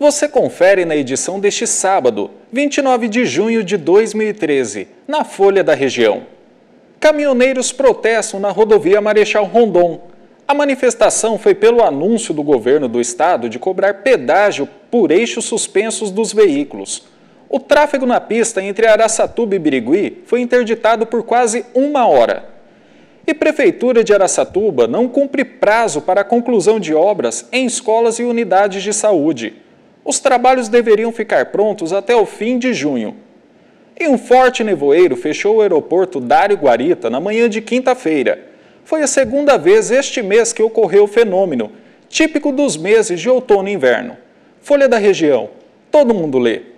Você confere na edição deste sábado, 29 de junho de 2013, na Folha da Região. Caminhoneiros protestam na rodovia Marechal Rondon. A manifestação foi pelo anúncio do governo do estado de cobrar pedágio por eixos suspensos dos veículos. O tráfego na pista entre Araçatuba e Birigui foi interditado por quase uma hora. E Prefeitura de Araçatuba não cumpre prazo para a conclusão de obras em escolas e unidades de saúde. Os trabalhos deveriam ficar prontos até o fim de junho. E um forte nevoeiro fechou o aeroporto Dário Guarita na manhã de quinta-feira. Foi a segunda vez este mês que ocorreu o fenômeno, típico dos meses de outono e inverno. Folha da região. Todo mundo lê.